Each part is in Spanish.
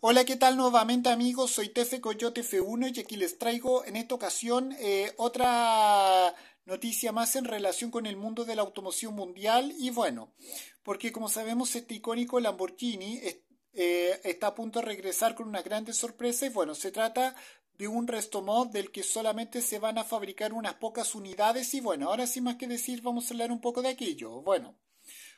Hola, ¿qué tal nuevamente amigos? Soy Tefe Coyote F1 y aquí les traigo en esta ocasión eh, otra noticia más en relación con el mundo de la automoción mundial y bueno, porque como sabemos este icónico Lamborghini eh, está a punto de regresar con una grande sorpresa y bueno, se trata de un resto mod del que solamente se van a fabricar unas pocas unidades y bueno, ahora sin más que decir vamos a hablar un poco de aquello. Bueno,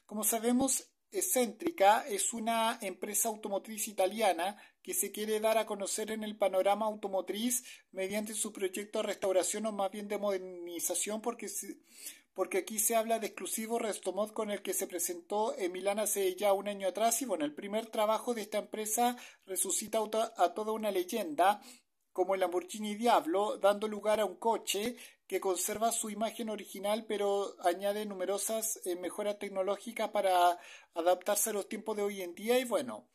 como sabemos es una empresa automotriz italiana que se quiere dar a conocer en el panorama automotriz mediante su proyecto de restauración o más bien de modernización porque, porque aquí se habla de exclusivo Restomod con el que se presentó en Milán hace ya un año atrás y bueno, el primer trabajo de esta empresa resucita a toda una leyenda como el Lamborghini Diablo, dando lugar a un coche que conserva su imagen original pero añade numerosas eh, mejoras tecnológicas para adaptarse a los tiempos de hoy en día y bueno,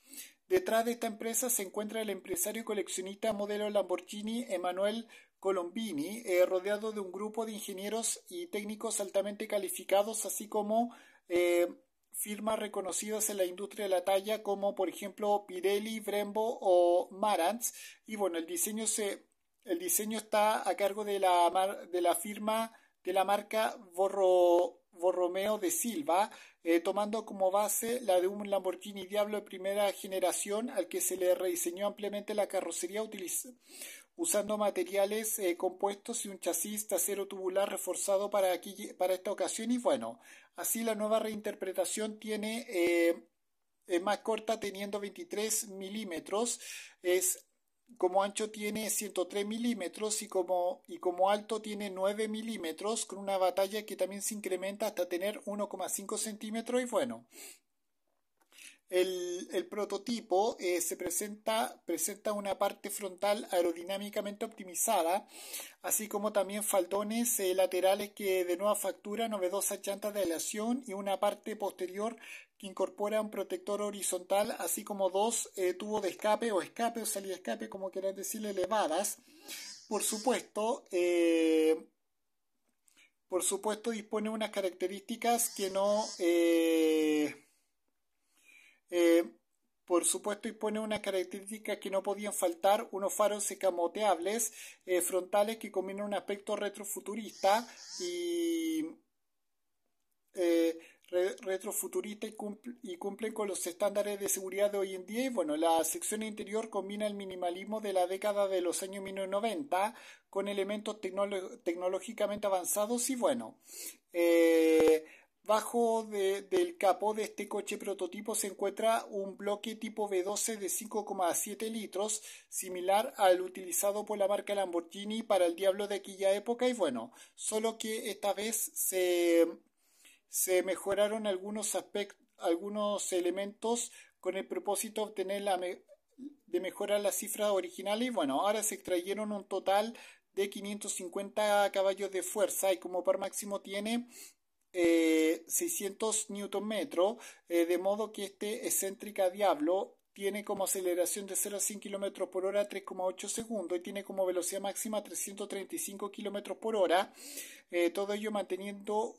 detrás de esta empresa se encuentra el empresario y coleccionista modelo Lamborghini Emanuel Colombini, eh, rodeado de un grupo de ingenieros y técnicos altamente calificados, así como eh, firmas reconocidas en la industria de la talla como por ejemplo Pirelli, Brembo o Marantz y bueno, el diseño se el diseño está a cargo de la, de la firma de la marca Borro, Borromeo de Silva, eh, tomando como base la de un Lamborghini Diablo de primera generación al que se le rediseñó ampliamente la carrocería usando materiales eh, compuestos y un chasis de acero tubular reforzado para, para esta ocasión. Y bueno, así la nueva reinterpretación tiene... Eh, es más corta teniendo 23 milímetros, es como ancho tiene 103 milímetros y como, y como alto tiene 9 milímetros, con una batalla que también se incrementa hasta tener 1,5 centímetros y bueno, el, prototipo eh, se presenta, presenta una parte frontal aerodinámicamente optimizada, así como también faldones eh, laterales que de nueva factura, novedosas llantas de aleación y una parte posterior que incorpora un protector horizontal, así como dos eh, tubos de escape o escape o salida escape, como quieran decirle, elevadas. Por supuesto, por supuesto dispone de unas características que no supuesto, y pone una característica que no podían faltar, unos faros escamoteables, eh, frontales que combinan un aspecto retrofuturista y eh, retrofuturista y, cumplen con los estándares de seguridad de hoy en día. Y bueno, la sección interior combina el minimalismo de la década de los años 1990 con elementos tecnológicamente avanzados y bueno. Eh, Bajo del capó de este coche prototipo se encuentra un bloque tipo b 12 de 5,7 litros, similar al utilizado por la marca Lamborghini para el Diablo de aquella época y bueno, solo que esta vez se, se mejoraron algunos algunos elementos con el propósito de obtener la de mejorar las cifras originales y bueno, ahora se extrayeron un total de 550 caballos de fuerza y como par máximo tiene 600 eh, newton eh, de modo que este excéntrica Diablo tiene como aceleración de 0 a 100 km por hora 3,8 segundos y tiene como velocidad máxima 335 km por hora. Eh, todo ello manteniendo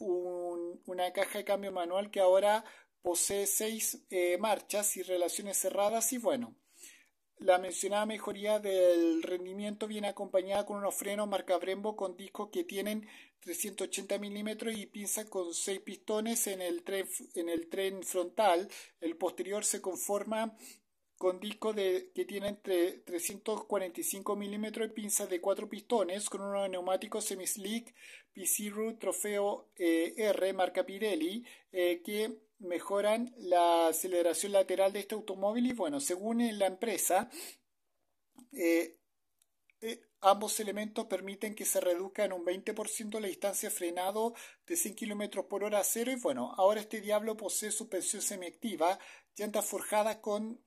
una caja de cambio manual que ahora posee 6 marchas y relaciones cerradas y bueno. La mencionada mejoría del rendimiento viene acompañada con unos frenos marca Brembo con discos que tienen 380 milímetros y pinza con 6 pistones en el, tren, en el tren frontal. El posterior se conforma con discos de, que tienen 345 milímetros y pinza de 4 pistones, con unos neumáticos semi-slick Trofeo eh, R, marca Pirelli, eh, que mejoran la aceleración lateral de este automóvil y bueno, según la empresa, eh, eh, ambos elementos permiten que se reduzca en un 20% la distancia frenado de 100 km por hora a cero y bueno, ahora este Diablo posee suspensión semiactiva, llantas forjadas con,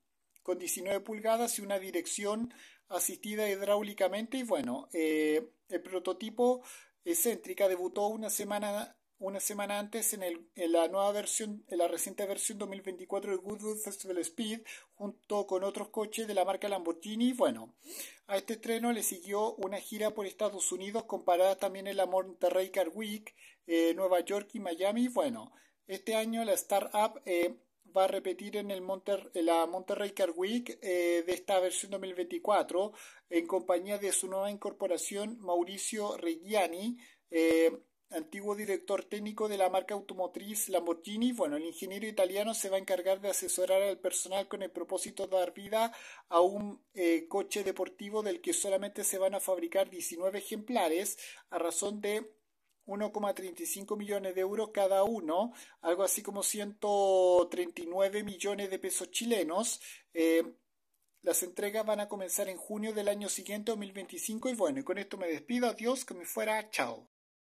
con 19 pulgadas y una dirección asistida hidráulicamente y bueno, eh, el prototipo Excéntrica debutó una semana una semana antes en, la nueva versión, en la reciente versión 2024 del Goodwood Festival Speed, junto con otros coches de la marca Lamborghini. Bueno, a este estreno le siguió una gira por Estados Unidos comparada también en la Monterrey Car Week, eh, Nueva York y Miami. Bueno, este año la startup eh, va a repetir en, el Monter la Monterrey Car Week eh, de esta versión 2024 en compañía de su nueva incorporación Mauricio Reggiani antiguo director técnico de la marca automotriz Lamborghini, bueno, el ingeniero italiano se va a encargar de asesorar al personal con el propósito de dar vida a un eh, coche deportivo del que solamente se van a fabricar 19 ejemplares a razón de 1,35 millones de euros cada uno, algo así como 139 millones de pesos chilenos. Eh, las entregas van a comenzar en junio del año siguiente, 2025. Y bueno, y con esto me despido. Adiós, que me fuera. Chao.